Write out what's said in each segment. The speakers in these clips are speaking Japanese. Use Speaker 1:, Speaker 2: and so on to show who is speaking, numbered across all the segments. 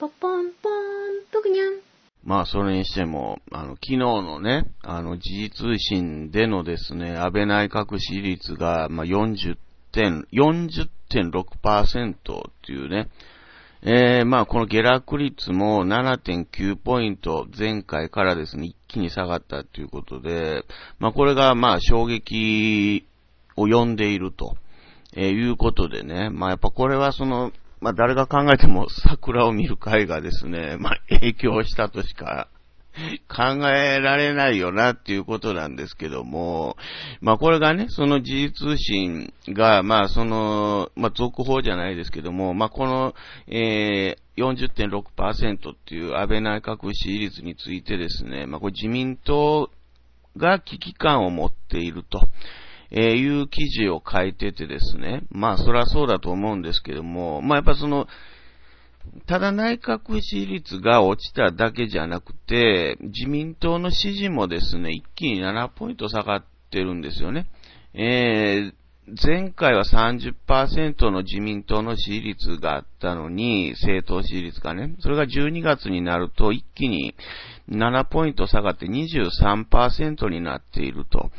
Speaker 1: ポポンポン、ぷくにゃん。まあ、それにしても、あの、昨日のね、あの、時事通信でのですね、安倍内閣支持率が、まあ、40点、40.6%っていうね、えー、まあ、この下落率も7.9ポイント、前回からですね、一気に下がったということで、まあ、これが、まあ、衝撃を呼んでいると、えー、いうことでね、まあ、やっぱこれはその、まあ、誰が考えても桜を見る会がですね、まあ、影響したとしか 考えられないよなっていうことなんですけども、まあこれがね、その時事通信が、まあその、まあ続報じゃないですけども、まあこの、えー、40.6%っていう安倍内閣支持率についてですね、まあこれ自民党が危機感を持っていると。えいう記事を書いててですね、まあそりゃそうだと思うんですけども、まあやっぱその、ただ内閣支持率が落ちただけじゃなくて、自民党の支持もですね、一気に7ポイント下がってるんですよね。えー、前回は30%の自民党の支持率があったのに、政党支持率がね、それが12月になると一気に7ポイント下がって23%になっていると。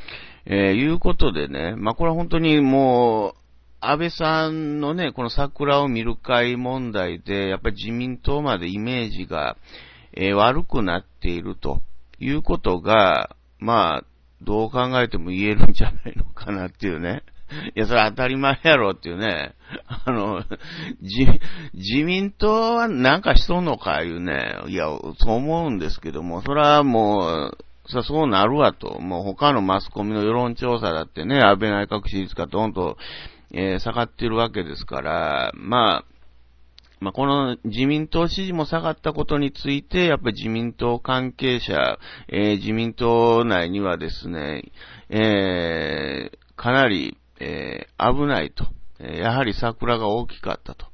Speaker 1: えー、いうことでね、まあ、これは本当にもう、安倍さんのね、この桜を見る会問題で、やっぱり自民党までイメージが、えー、悪くなっているということが、まあ、どう考えても言えるんじゃないのかなっていうね。いや、それ当たり前やろっていうね。あの、自、自民党はなんかしとんのかいうね。いや、そう思うんですけども、それはもう、そそうなるわと。もう他のマスコミの世論調査だってね、安倍内閣支持率がどんと、えー、下がってるわけですから、まあ、まあ、この自民党支持も下がったことについて、やっぱり自民党関係者、えー、自民党内にはですね、えー、かなり、えー、危ないと。やはり桜が大きかったと。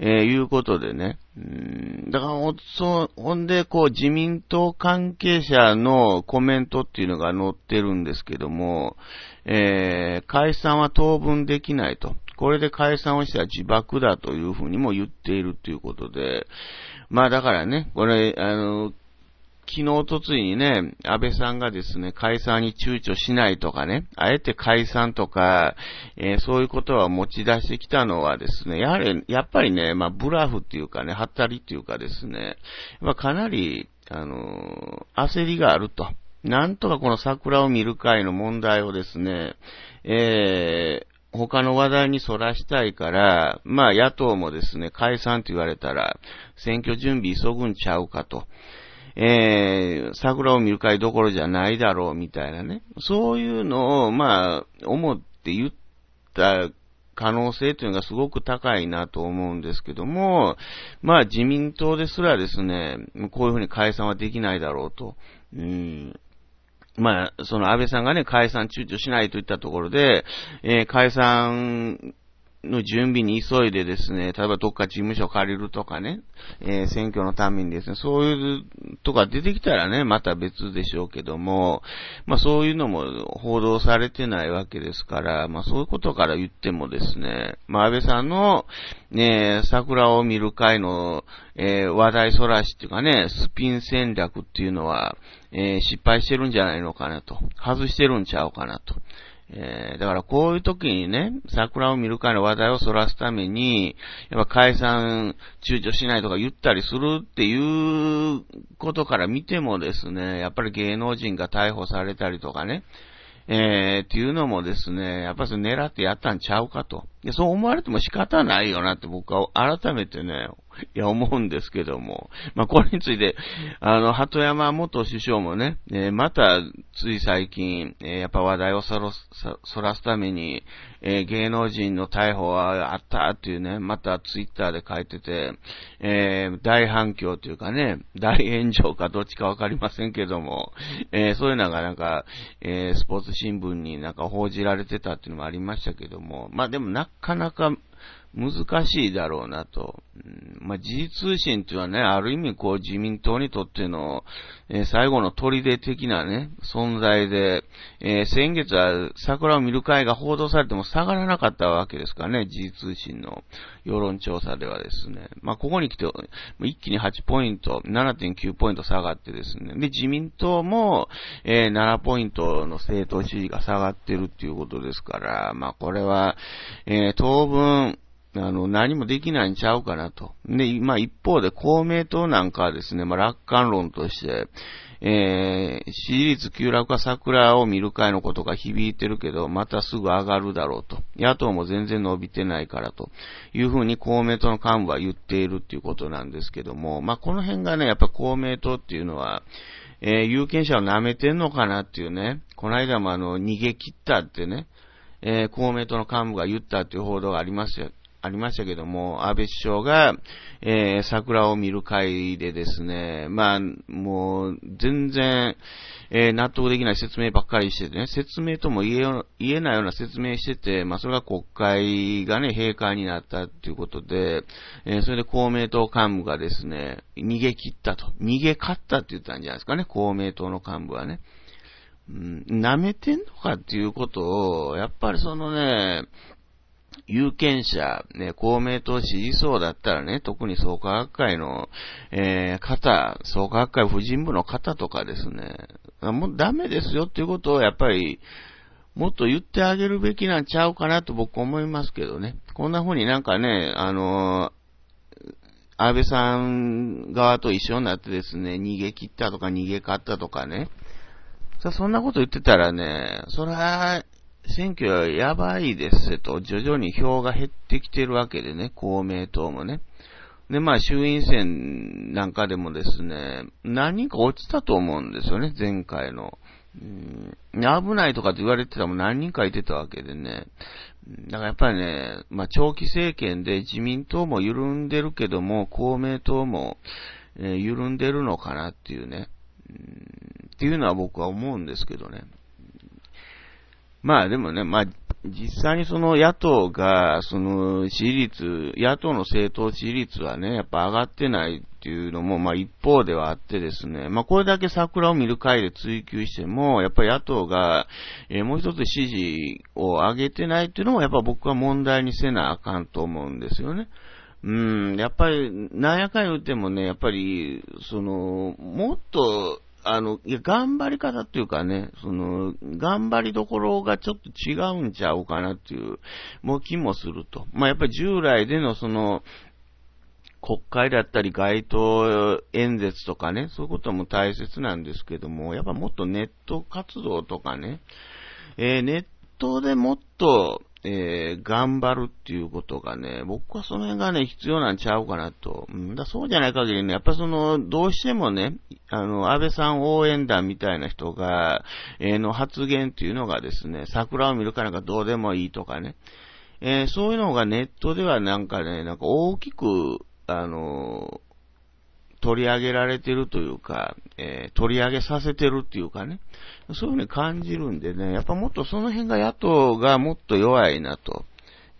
Speaker 1: えー、いうことでね。うん、だから、そ、ほんで、こう、自民党関係者のコメントっていうのが載ってるんですけども、えー、解散は当分できないと。これで解散をしたら自爆だというふうにも言っているということで、まあだからね、これ、あの、昨日、とついにね、安倍さんがですね、解散に躊躇しないとかね、あえて解散とか、えー、そういうことは持ち出してきたのはですね、やはり、やっぱりね、まあ、ブラフっていうかね、はったりっていうかですね、まあ、かなり、あのー、焦りがあると。なんとかこの桜を見る会の問題をですね、えー、他の話題にそらしたいから、まあ野党もですね、解散と言われたら、選挙準備急ぐんちゃうかと。えー、桜を見る会どころじゃないだろうみたいなね。そういうのを、まあ、思って言った可能性というのがすごく高いなと思うんですけども、まあ自民党ですらですね、こういうふうに解散はできないだろうと。うんまあ、その安倍さんがね、解散躊躇しないといったところで、えー、解散の準備に急いでですね、例えばどっか事務所借りるとかね、えー、選挙のためにですね、そういうとか出てきたらね、また別でしょうけども、まあそういうのも報道されてないわけですから、まあそういうことから言ってもですね、まあ安倍さんの、ね、桜を見る会の、えー、話題そらしっていうかね、スピン戦略っていうのは、えー、失敗してるんじゃないのかなと、外してるんちゃうかなと。えー、だからこういう時にね、桜を見るから話題をそらすために、やっぱ解散躊躇しないとか言ったりするっていうことから見てもですね、やっぱり芸能人が逮捕されたりとかね、えー、っていうのもですね、やっぱり狙ってやったんちゃうかと。いや、そう思われても仕方ないよなって僕は改めてね、いや、思うんですけども。まあ、これについて、あの、鳩山元首相もね、えー、また、つい最近、えー、やっぱ話題をそらす、そらすために、えー、芸能人の逮捕はあったっていうね、またツイッターで書いてて、え大反響というかね、大炎上かどっちかわかりませんけども、えそういうのがなんか、えスポーツ新聞になんか報じられてたっていうのもありましたけども、まあ、でもなかなか難しいだろうなと。まあ、時事通信というのはね、ある意味こう自民党にとっての、えー、最後の砦的なね、存在で、えー、先月は桜を見る会が報道されても下がらなかったわけですからね、時事通信の世論調査ではですね。まあ、ここに来て、一気に8ポイント、7.9ポイント下がってですね。で、自民党も、えー、7ポイントの政党支持が下がってるっていうことですから、まあ、これは、えー、当分、あの、何もできないんちゃうかなと。で、まあ一方で公明党なんかはですね、まあ楽観論として、えー、支持率急落は桜を見る会のことが響いてるけど、またすぐ上がるだろうと。野党も全然伸びてないからというふうに公明党の幹部は言っているっていうことなんですけども、まあこの辺がね、やっぱ公明党っていうのは、えー、有権者を舐めてんのかなっていうね、この間もあの、逃げ切ったってね、えー、公明党の幹部が言ったっていう報道がありましたありましたけども、安倍首相が、えー、桜を見る会でですね、まあ、もう、全然、えー、納得できない説明ばっかりしててね、説明とも言えよ言えないような説明してて、まあ、それが国会がね、閉会になったっていうことで、えー、それで公明党幹部がですね、逃げ切ったと。逃げ勝ったって言ったんじゃないですかね、公明党の幹部はね。うん、舐めてんのかっていうことを、やっぱりそのね、有権者、ね、公明党支持層だったらね、特に創価学会の、えー、方、創価学会婦人部の方とかですね、もうダメですよっていうことをやっぱり、もっと言ってあげるべきなんちゃうかなと僕思いますけどね。こんな風になんかね、あの安倍さん側と一緒になってですね、逃げ切ったとか逃げ勝ったとかね。そんなこと言ってたらね、そら、選挙はやばいですと、徐々に票が減ってきてるわけでね、公明党もね。で、まあ、衆院選なんかでもですね、何人か落ちたと思うんですよね、前回の。うん、危ないとかって言われてたも何人かいてたわけでね。だからやっぱりね、まあ、長期政権で自民党も緩んでるけども、公明党も、えー、緩んでるのかなっていうね、うん。っていうのは僕は思うんですけどね。まあでもね、まあ、実際にその野党が、その支持率、野党の政党支持率はね、やっぱ上がってないっていうのも、まあ一方ではあってですね、まあこれだけ桜を見る会で追求しても、やっぱり野党が、えー、もう一つ支持を上げてないっていうのも、やっぱ僕は問題にせなあかんと思うんですよね。うん、やっぱり、なんやかん言うてもね、やっぱり、その、もっと、あの、いや、頑張り方っていうかね、その、頑張りどころがちょっと違うんちゃうかなっていう、もう気もすると。まあ、やっぱり従来でのその、国会だったり街頭演説とかね、そういうことも大切なんですけども、やっぱもっとネット活動とかね、えー、ネットでもっと、えー、頑張るっていうことがね、僕はその辺がね、必要なんちゃうかなと。ん、だそうじゃない限りね、やっぱその、どうしてもね、あの、安倍さん応援団みたいな人が、えー、の発言っていうのがですね、桜を見るかなんかどうでもいいとかね、えー、そういうのがネットではなんかね、なんか大きく、あの取り上げられてるというか、えー、取り上げさせてるっていうかね、そういうふうに感じるんでね、やっぱもっとその辺が野党がもっと弱いなと。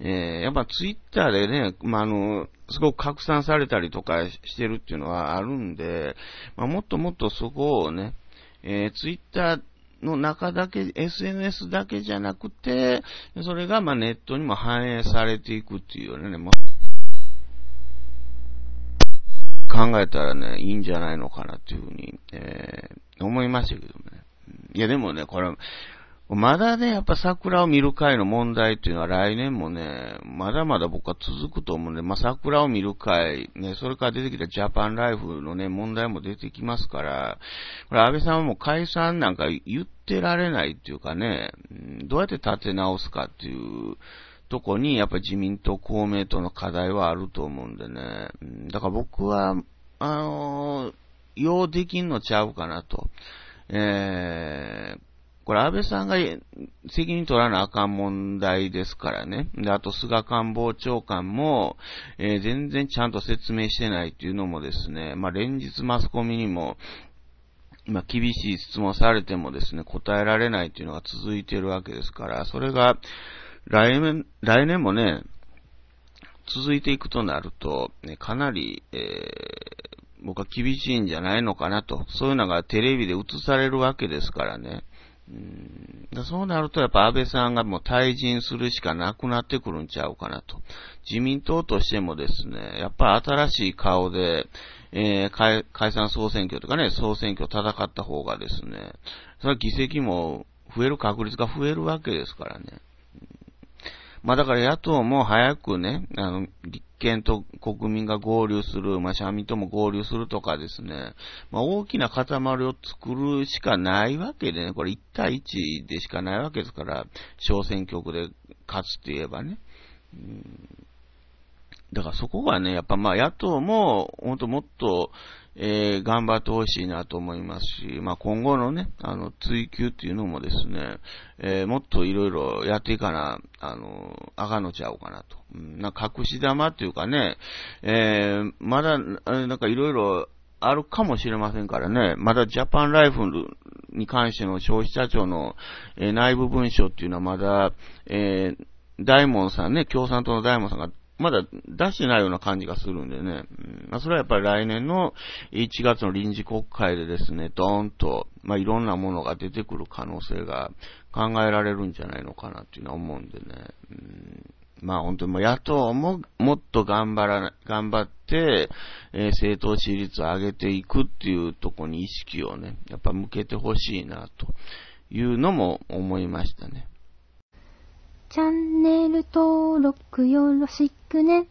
Speaker 1: えー、やっぱツイッターでね、まあ、あの、すごく拡散されたりとかしてるっていうのはあるんで、まあ、もっともっとそこをね、えー、ツイッターの中だけ、SNS だけじゃなくて、それがまネットにも反映されていくっていうね、考えたらね、いいんじゃないのかなっていうふうに、えー、思いましたけどね。いや、でもね、これ、まだね、やっぱ桜を見る会の問題っていうのは来年もね、まだまだ僕は続くと思うんで、まあ、桜を見る会、ね、それから出てきたジャパンライフのね、問題も出てきますから、これ安倍さんはもう解散なんか言ってられないっていうかね、どうやって立て直すかっていう、とこに、やっぱ自民党、公明党の課題はあると思うんでね。だから僕は、あのー、うできんのちゃうかなと。えー、これ安倍さんが責任取らなあかん問題ですからね。で、あと菅官房長官も、えー、全然ちゃんと説明してないっていうのもですね、まあ、連日マスコミにも、今厳しい質問されてもですね、答えられないというのが続いているわけですから、それが、来年、来年もね、続いていくとなると、ね、かなり、えー、僕は厳しいんじゃないのかなと。そういうのがテレビで映されるわけですからね。うんそうなると、やっぱ安倍さんがもう退陣するしかなくなってくるんちゃうかなと。自民党としてもですね、やっぱ新しい顔で、えー、解散総選挙とかね、総選挙戦った方がですね、それは議席も増える確率が増えるわけですからね。まあだから野党も早くね、あの、立憲と国民が合流する、まあ社民とも合流するとかですね、まあ大きな塊を作るしかないわけでね、これ1対1でしかないわけですから、小選挙区で勝つといえばね。うんだからそこがね、やっぱまあ野党も、本当もっと、えー、頑張ってほしいなと思いますし、まあ今後のね、あの、追求っていうのもですね、えー、もっといろいろやっていかな、あの、あがのちゃおうかなと。うん、なん隠し玉っていうかね、えー、まだ、なんかいろいろあるかもしれませんからね、まだジャパンライフに関しての消費者庁の、え内部文書っていうのはまだ、えー大門さんね、共産党の大門さんがまだ出してないような感じがするんでね。まあ、それはやっぱり来年の1月の臨時国会でですね、ドーンと、まあ、いろんなものが出てくる可能性が考えられるんじゃないのかなっていうのは思うんでね。うんまあ本当にもう野党ももっと頑張ら、頑張って、えー、政党支持率を上げていくっていうとこに意識をね、やっぱ向けてほしいなというのも思いましたね。チャンネル登録よろしくね。